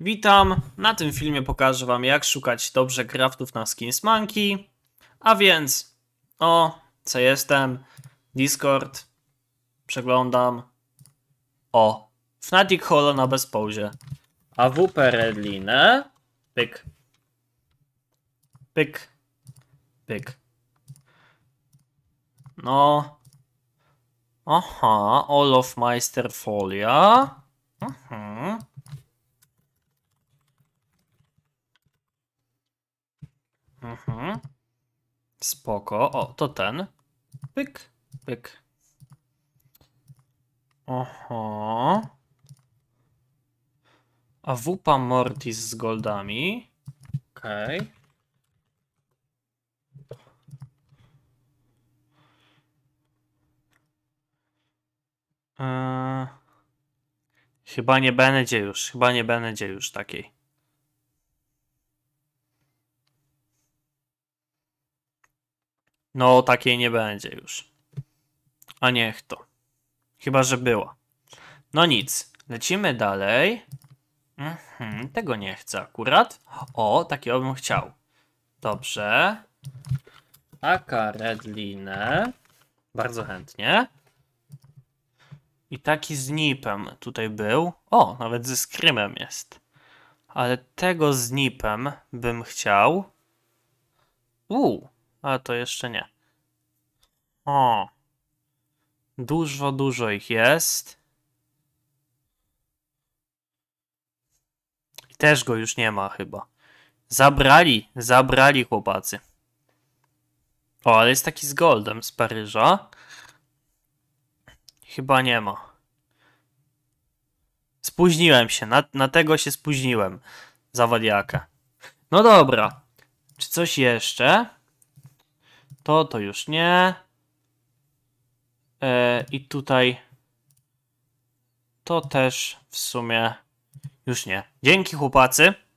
Witam, na tym filmie pokażę Wam jak szukać dobrze craftów na Skins Monkey. A więc, o, co jestem, Discord, przeglądam, o, Fnatic Holo na bezpozie, AWP Redlinę, pyk, pyk, pyk. No, aha, all Olofmeister Folia. Mhm. Spoko. O, to ten. Pyk, pyk. Oho. A wupa Mortis z goldami. Okej. Okay. Eee, chyba nie będzie już, chyba nie będzie już takiej. No, takiej nie będzie już. A niech to. Chyba, że była. No nic, lecimy dalej. Mhm, tego nie chcę akurat. O, takiego bym chciał. Dobrze. Taka redlinę. Bardzo chętnie. I taki z nipem tutaj był. O, nawet ze skrymem jest. Ale tego z nipem bym chciał. Uuu ale to jeszcze nie. O. Dużo, dużo ich jest. I też go już nie ma chyba. Zabrali, zabrali chłopacy. O, ale jest taki z Goldem z Paryża. Chyba nie ma. Spóźniłem się, na, na tego się spóźniłem. Zawadiaka. No dobra. Czy coś jeszcze? to, to już nie. Yy, I tutaj to też w sumie już nie. Dzięki chłopacy.